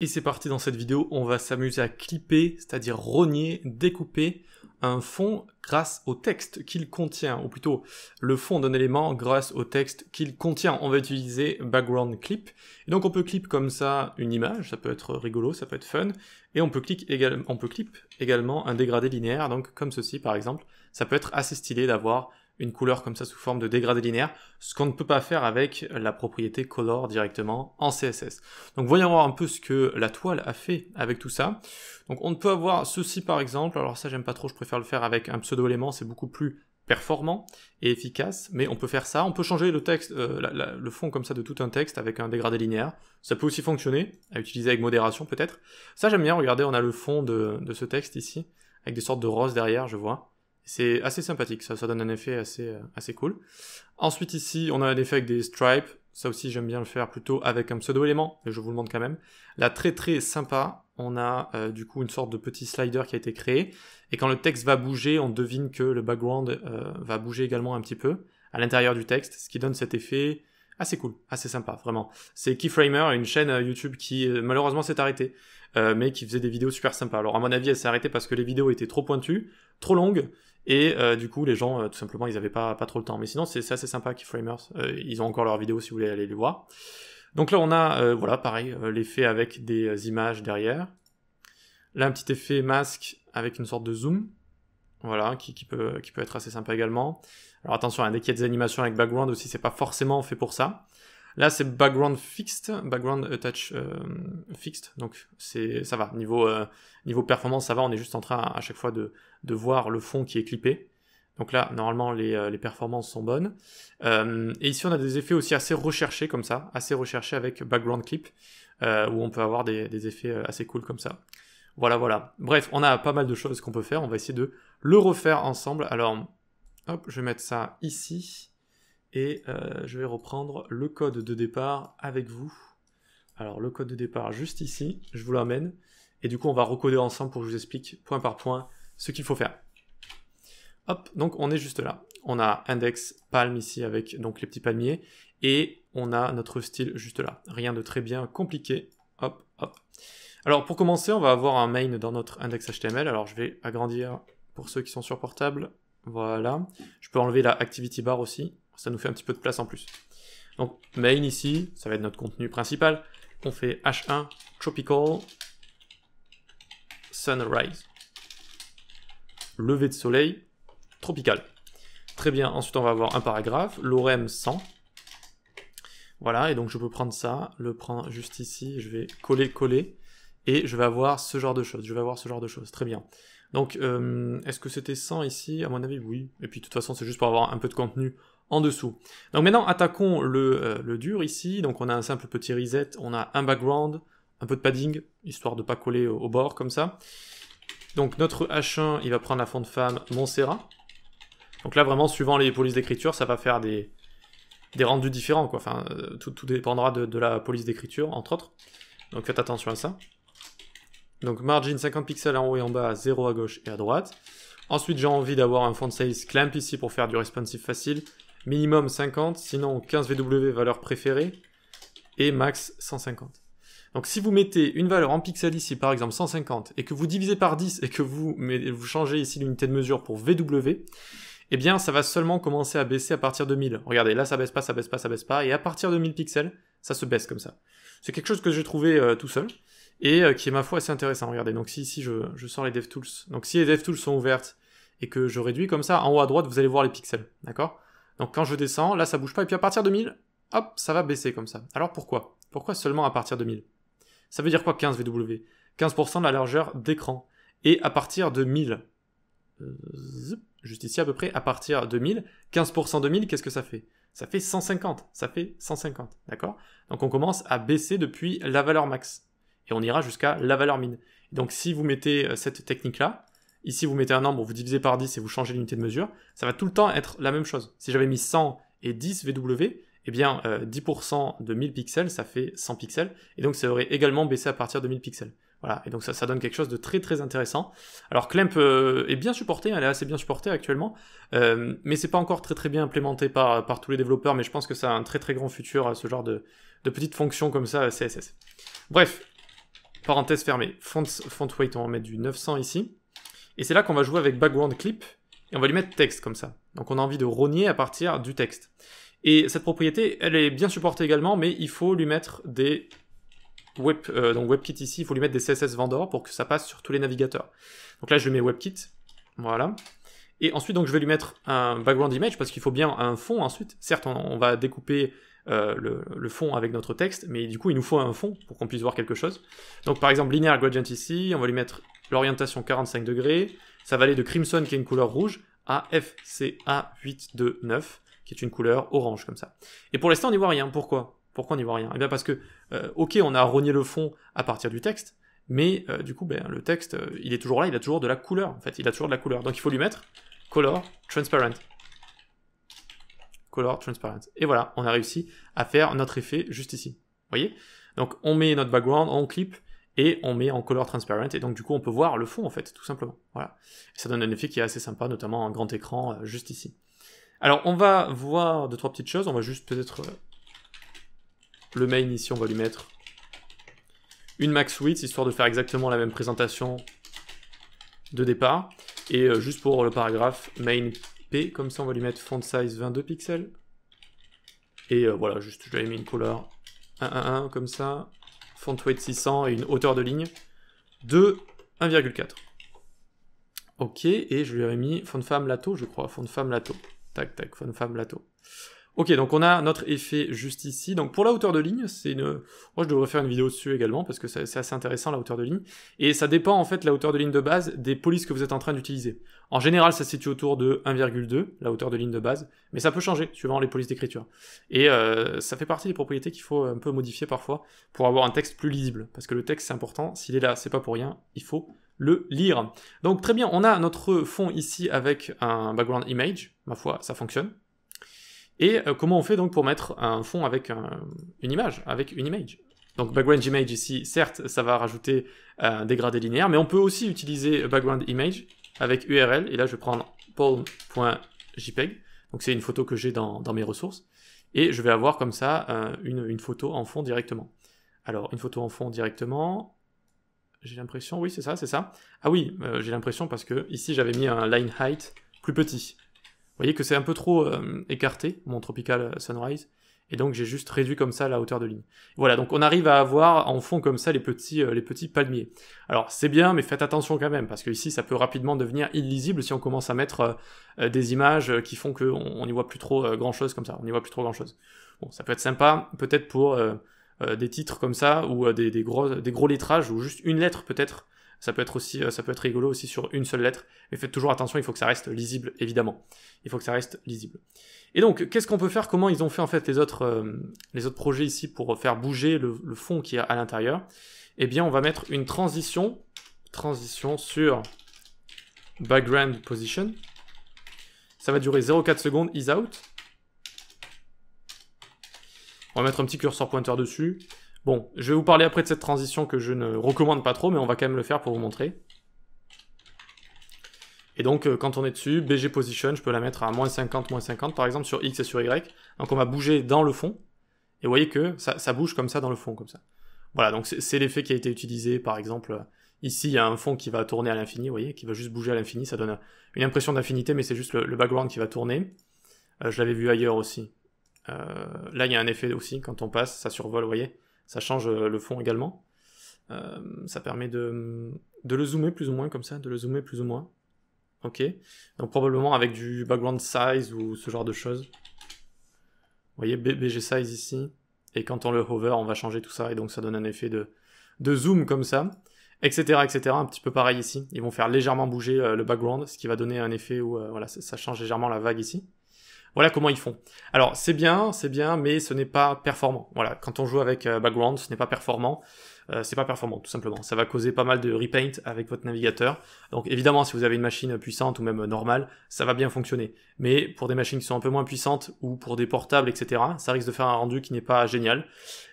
Et c'est parti dans cette vidéo, on va s'amuser à clipper, c'est-à-dire rogner, découper un fond grâce au texte qu'il contient, ou plutôt le fond d'un élément grâce au texte qu'il contient. On va utiliser background clip. Et donc on peut clip comme ça une image, ça peut être rigolo, ça peut être fun, et on peut, clip on peut clip également un dégradé linéaire, donc comme ceci par exemple. Ça peut être assez stylé d'avoir une couleur comme ça sous forme de dégradé linéaire, ce qu'on ne peut pas faire avec la propriété color directement en CSS. Donc voyons voir un peu ce que la toile a fait avec tout ça. Donc on peut avoir ceci par exemple, alors ça j'aime pas trop, je préfère le faire avec un pseudo-élément, c'est beaucoup plus performant et efficace, mais on peut faire ça, on peut changer le texte, euh, le fond comme ça de tout un texte avec un dégradé linéaire, ça peut aussi fonctionner, à utiliser avec modération peut-être. Ça j'aime bien, regardez, on a le fond de, de ce texte ici, avec des sortes de roses derrière, je vois. C'est assez sympathique, ça, ça donne un effet assez, euh, assez cool. Ensuite ici, on a un effet avec des stripes. Ça aussi, j'aime bien le faire plutôt avec un pseudo-élément, mais je vous le montre quand même. Là, très très sympa, on a euh, du coup une sorte de petit slider qui a été créé. Et quand le texte va bouger, on devine que le background euh, va bouger également un petit peu à l'intérieur du texte, ce qui donne cet effet assez cool, assez sympa, vraiment. C'est Keyframer, une chaîne YouTube qui malheureusement s'est arrêtée, mais qui faisait des vidéos super sympas. Alors à mon avis, elle s'est arrêtée parce que les vidéos étaient trop pointues, trop longues, et euh, du coup, les gens, euh, tout simplement, ils n'avaient pas, trop le temps. Mais sinon, c'est assez sympa, Keyframers. framers. Euh, ils ont encore leurs vidéos si vous voulez aller les voir. Donc là, on a, voilà, pareil, l'effet avec des images derrière. Là, un petit effet masque avec une sorte de zoom. Voilà, qui, peut, qui peut être assez sympa également. Alors attention, à hein, dès qu'il y a des animations avec background aussi, c'est pas forcément fait pour ça. Là, c'est background fixed, background attach euh, fixed. Donc, c'est ça va. Niveau, euh, niveau performance, ça va. On est juste en train à, chaque fois de, voir le fond qui est clippé. Donc là, normalement, les, euh, performances sont bonnes. et ici, on a des effets aussi assez recherchés comme ça, assez recherchés avec background clip, où on peut avoir des, des effets assez cool comme ça. Voilà, voilà. Bref, on a pas mal de choses qu'on peut faire. On va essayer de le refaire ensemble. Alors, hop, je vais mettre ça ici et euh, je vais reprendre le code de départ avec vous. Alors le code de départ juste ici, je vous l'amène et du coup on va recoder ensemble pour que je vous explique point par point ce qu'il faut faire. Hop, donc on est juste là. On a index palm ici avec donc les petits palmiers et on a notre style juste là. Rien de très bien compliqué. Hop, hop. Alors pour commencer, on va avoir un main dans notre index HTML. Alors je vais agrandir pour ceux qui sont sur portable. Voilà. Je peux enlever la activity bar aussi ça nous fait un petit peu de place en plus. Donc main ici, ça va être notre contenu principal. On fait h1 tropical sunrise. Levé de soleil tropical. Très bien, ensuite on va avoir un paragraphe, l'orem 100. Voilà, et donc je peux prendre ça, le prendre juste ici, je vais coller, coller, et je vais avoir ce genre de choses, je vais avoir ce genre de choses, très bien. Donc, euh, est-ce que c'était 100 ici À mon avis, oui. Et puis, de toute façon, c'est juste pour avoir un peu de contenu en dessous. Donc maintenant, attaquons euh, le, dur ici. Donc on a un simple petit reset, on a un background, un peu de padding, histoire de pas coller au, bord comme ça. Donc notre H1, il va prendre la de femme Montserrat. Donc là, vraiment, suivant les polices d'écriture, ça va faire des, rendus différents. Quoi. Enfin, euh, tout, dépendra de, de la police d'écriture, entre autres. Donc faites attention à ça. Donc margin 50 pixels en haut et en bas, 0 à gauche et à droite. Ensuite, j'ai envie d'avoir un font size clamp ici pour faire du responsive facile minimum 50, sinon 15 VW valeur préférée, et max 150. Donc si vous mettez une valeur en pixels ici, par exemple 150, et que vous divisez par 10 et que vous, vous changez ici l'unité de mesure pour VW, eh bien ça va seulement commencer à baisser à partir de 1000. Regardez, là ça baisse pas, ça baisse pas, ça baisse pas, et à partir de 1000 pixels, ça se baisse comme ça. C'est quelque chose que j'ai trouvé euh, tout seul, et euh, qui est ma foi assez intéressant. Regardez, donc si ici si je, je sors les tools, donc si les dev tools sont ouvertes et que je réduis comme ça, en haut à droite vous allez voir les pixels, d'accord donc quand je descends, là ça bouge pas, et puis à partir de 1000, hop, ça va baisser comme ça. Alors pourquoi Pourquoi seulement à partir de 1000 Ça veut dire quoi 15 VW 15% de la largeur d'écran. Et à partir de 1000, euh, juste ici à peu près, à partir de 1000, 15% de 1000, qu'est-ce que ça fait Ça fait 150, ça fait 150, d'accord Donc on commence à baisser depuis la valeur max. Et on ira jusqu'à la valeur mine. Donc si vous mettez euh, cette technique-là, Ici, vous mettez un nombre, vous divisez par 10 et vous changez l'unité de mesure. Ça va tout le temps être la même chose. Si j'avais mis 100 et 10 VW, eh bien, 10% euh, de 1000 pixels, ça fait 100 pixels. Et donc, ça aurait également baissé à partir de 1000 pixels. Voilà, et donc ça, ça donne quelque chose de très très intéressant. Alors Clamp euh, est bien supporté. elle est assez bien supportée actuellement, euh, mais c'est pas encore très très bien implémenté par, par tous les développeurs, mais je pense que ça a un très très grand futur, à ce genre de, petites fonctions comme ça, CSS. Bref, parenthèse fermée, font, font weight, on va mettre du 900 ici. Et c'est là qu'on va jouer avec background clip et on va lui mettre texte comme ça. Donc on a envie de rogner à partir du texte. Et cette propriété, elle est bien supportée également, mais il faut lui mettre des web, euh, donc WebKit ici, il faut lui mettre des CSS vendor pour que ça passe sur tous les navigateurs. Donc là, je mets WebKit, voilà. Et ensuite, donc, je vais lui mettre un background image parce qu'il faut bien un fond ensuite. Certes, on va découper euh, le, fond avec notre texte, mais du coup, il nous faut un fond pour qu'on puisse voir quelque chose. Donc, par exemple, linear gradient ici, on va lui mettre l'orientation 45 degrés, ça va aller de crimson, qui est une couleur rouge, à FCA829, qui est une couleur orange, comme ça. Et pour l'instant, on n'y voit rien. Pourquoi Pourquoi on n'y voit rien Eh bien, parce que, euh, ok, on a rogné le fond à partir du texte, mais euh, du coup, ben, le texte, il est toujours là, il a toujours de la couleur, en fait, il a toujours de la couleur. Donc, il faut lui mettre color transparent transparent. Et voilà, on a réussi à faire notre effet juste ici. voyez Donc on met notre background, on clip et on met en color transparent et donc du coup on peut voir le fond en fait tout simplement. Voilà. ça donne un effet qui est assez sympa, notamment un grand écran euh, juste ici. Alors on va voir deux trois petites choses. On va juste peut-être euh, le main ici, on va lui mettre une max width histoire de faire exactement la même présentation de départ. Et euh, juste pour le paragraphe main P, comme ça on va lui mettre font size 22 pixels. Et euh, voilà, juste j'avais mis une couleur 111 comme ça, font weight 600 et une hauteur de ligne de 1,4. Ok, et je lui avais mis font femme lato, je crois, font femme lato. Tac, tac, font femme lato. Ok, donc on a notre effet juste ici. Donc pour la hauteur de ligne, c'est une... Moi, je devrais faire une vidéo dessus également, parce que c'est assez intéressant, la hauteur de ligne. Et ça dépend, en fait, la hauteur de ligne de base des polices que vous êtes en train d'utiliser. En général, ça se situe autour de 1,2, la hauteur de ligne de base, mais ça peut changer, suivant les polices d'écriture. Et euh, ça fait partie des propriétés qu'il faut un peu modifier parfois, pour avoir un texte plus lisible. Parce que le texte, c'est important, s'il est là, c'est pas pour rien, il faut le lire. Donc très bien, on a notre fond ici avec un background image, ma foi, ça fonctionne, et euh, comment on fait donc pour mettre un fond avec une image, avec une image donc background image ici, certes, ça va rajouter un euh, dégradé linéaire, mais on peut aussi utiliser background image avec URL. Et là, je vais prendre palm.jpg. Donc c'est une photo que j'ai dans, mes ressources. Et je vais avoir comme ça euh, une, photo en fond directement. Alors, une photo en fond directement. J'ai l'impression, oui, c'est ça, c'est ça. Ah oui, j'ai l'impression parce que ici, j'avais mis un line height plus petit. Vous voyez que c'est un peu trop euh, écarté, mon Tropical Sunrise. Et donc j'ai juste réduit comme ça la hauteur de ligne. Voilà, donc on arrive à avoir en fond comme ça les petits, euh, les petits palmiers. Alors c'est bien, mais faites attention quand même, parce que ici ça peut rapidement devenir illisible si on commence à mettre euh, des images qui font qu'on n'y y voit plus trop grand chose comme ça, on y voit plus trop grand chose. Bon, ça peut être sympa, peut-être pour des titres comme ça, ou des, des, gros, des gros lettrages, ou juste une lettre peut-être, ça peut être aussi, euh, ça peut être rigolo aussi sur une seule lettre, mais faites toujours attention, il faut que ça reste lisible, évidemment. Il faut que ça reste lisible. Et donc, qu'est-ce qu'on peut faire Comment ils ont fait en fait les autres, euh, les autres projets ici pour faire bouger le, le fond qui est à l'intérieur Eh bien, on va mettre une transition, transition sur background position. Ça va durer 0,4 secondes, is out. On va mettre un petit curseur pointer dessus. Bon, je vais vous parler après de cette transition que je ne recommande pas trop, mais on va quand même le faire pour vous montrer. Et donc, euh, quand on est dessus, BG position, je peux la mettre à moins 50, moins 50, par exemple, sur X et sur Y. Donc, on va bouger dans le fond. Et vous voyez que ça, bouge comme ça dans le fond, comme ça. Voilà, donc c'est l'effet qui a été utilisé, par exemple, ici, il y a un fond qui va tourner à l'infini, vous voyez, qui va juste bouger à l'infini. Ça donne une impression d'infinité, mais c'est juste le, background qui va tourner. Euh, je l'avais vu ailleurs aussi. Euh, là, il y a un effet aussi, quand on passe, ça survole, vous voyez ça change euh, le fond également. Euh, ça permet de, le zoomer plus ou moins comme ça, de le zoomer plus ou moins. Ok. Donc probablement avec du background size ou ce genre de choses. Vous voyez BG size ici. Et quand on le hover, on va changer tout ça et donc ça donne un effet de, zoom comme ça. Etc, etc. Un petit peu pareil ici. Ils vont faire légèrement bouger euh, le background, ce qui va donner un effet où voilà, ça, change légèrement la vague ici. Voilà comment ils font. Alors c'est bien, c'est bien, mais ce n'est pas performant. Voilà, quand on joue avec euh, background, ce n'est pas performant. Euh, c'est pas performant tout simplement. Ça va causer pas mal de repaint avec votre navigateur. Donc évidemment, si vous avez une machine puissante ou même normale, ça va bien fonctionner. Mais pour des machines qui sont un peu moins puissantes ou pour des portables, etc., ça risque de faire un rendu qui n'est pas génial.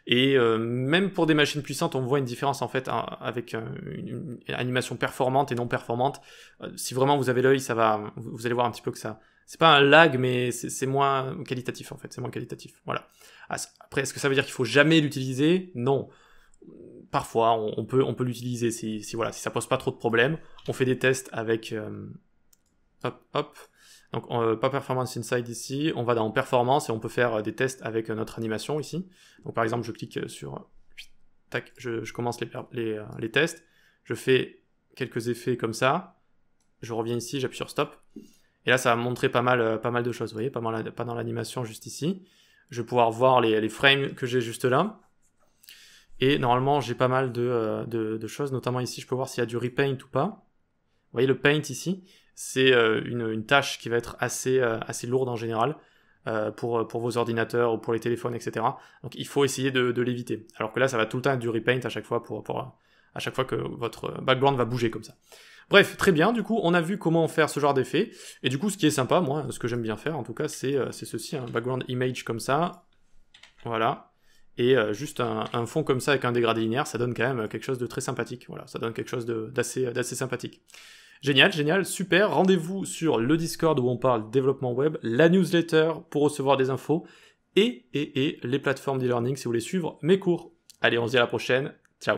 Et euh, même pour des machines puissantes, on voit une différence en fait hein, avec euh, une, animation performante et non performante. si vraiment vous avez l'œil, ça va, vous allez voir un petit peu que ça, c'est pas un lag, mais c'est moins qualitatif en fait, c'est moins qualitatif. Voilà. Après, est-ce que ça veut dire qu'il faut jamais l'utiliser Non parfois on, peut l'utiliser si, ça voilà ça pose pas trop de problèmes. On fait des tests avec euh, hop hop donc euh, pas performance inside ici. On va dans performance et on peut faire des tests avec euh, notre animation ici. Donc par exemple je clique sur tac je, commence les, tests. Je fais quelques effets comme ça. Je reviens ici j'appuie sur stop et là ça va me montrer pas mal pas mal de choses. Vous voyez pas mal dans l'animation juste ici. Je vais pouvoir voir les frames que j'ai juste là. Et normalement, j'ai pas mal euh, de, choses, notamment ici, je peux voir s'il y a du repaint ou pas. Vous voyez le paint ici, c'est euh, une, tâche qui va être assez, euh, assez lourde en général pour, pour vos ordinateurs ou pour les téléphones, etc. Donc il faut essayer de, l'éviter. Alors que là, ça va tout le temps être du repaint à chaque fois pour, à chaque fois que votre background va bouger comme ça. Bref, très bien, du coup, on a vu comment faire ce genre d'effet. Et du coup, ce qui est sympa, moi, ce que j'aime bien faire, en tout cas, c'est ceci, un hein, background image comme ça. Voilà. Et euh, juste un, fond comme ça avec un dégradé linéaire, ça donne quand même quelque chose de très sympathique. Voilà, ça donne quelque chose d'assez sympathique. Génial, génial, super. Rendez-vous sur le Discord où on parle développement web, la newsletter pour recevoir des infos et, et, et les plateformes d'e-learning si vous voulez suivre mes cours. Allez, on se dit à la prochaine.